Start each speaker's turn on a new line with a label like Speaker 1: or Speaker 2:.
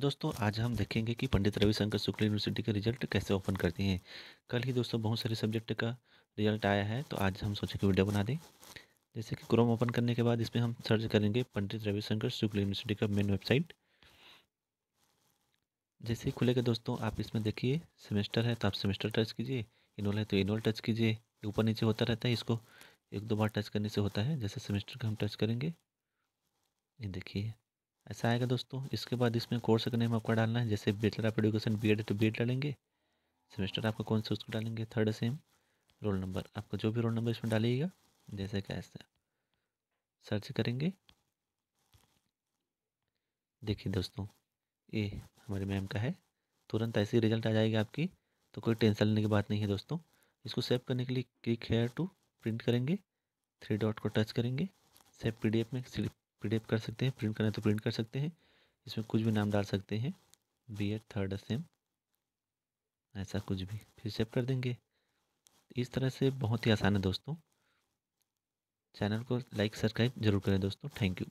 Speaker 1: दोस्तों आज हम देखेंगे कि पंडित रविशंकर शुक्ल यूनिवर्सिटी के रिजल्ट कैसे ओपन करती हैं कल ही दोस्तों बहुत सारे सब्जेक्ट का रिजल्ट आया है तो आज हम सोचे कि वीडियो बना दें जैसे कि क्रोम ओपन करने के बाद इसमें हम सर्च करेंगे पंडित रविशंकर शुक्ल यूनिवर्सिटी का मेन वेबसाइट जैसे ही खुलेगा दोस्तों आप इसमें देखिए सेमेस्टर है तो आप सेमेस्टर टच कीजिए इनोल है तो इनोल टच कीजिए ऊपर नीचे होता रहता है इसको एक दो बार टच करने से होता है जैसे सेमेस्टर का हम टच करेंगे ये देखिए ऐसा आएगा दोस्तों इसके बाद इसमें कोर्स का नेम आपका डालना है जैसे bachelor of education B Ed तो बी एड डालेंगे सेमेस्टर आपका कौन सा उसको डालेंगे थर्ड सेम रोल नंबर आपका जो भी रोल नंबर इसमें डालिएगा जैसे कैसे सर्च करेंगे देखिए दोस्तों ये हमारे मैम का है तुरंत ऐसे ही रिजल्ट आ जाएगा आपकी तो कोई टेंशन लेने की बात नहीं है दोस्तों इसको सेव करने के लिए क्लिक हेयर टू प्रिंट करेंगे थ्री डॉट को टच करेंगे सेव पीडीएफ में सिलेक्ट पी कर सकते हैं प्रिंट करना है तो प्रिंट कर सकते हैं इसमें कुछ भी नाम डाल सकते हैं बी एड थर्ड सेम ऐसा कुछ भी फिर सेव कर देंगे इस तरह से बहुत ही आसान है दोस्तों चैनल को लाइक सब्सक्राइब जरूर करें दोस्तों थैंक यू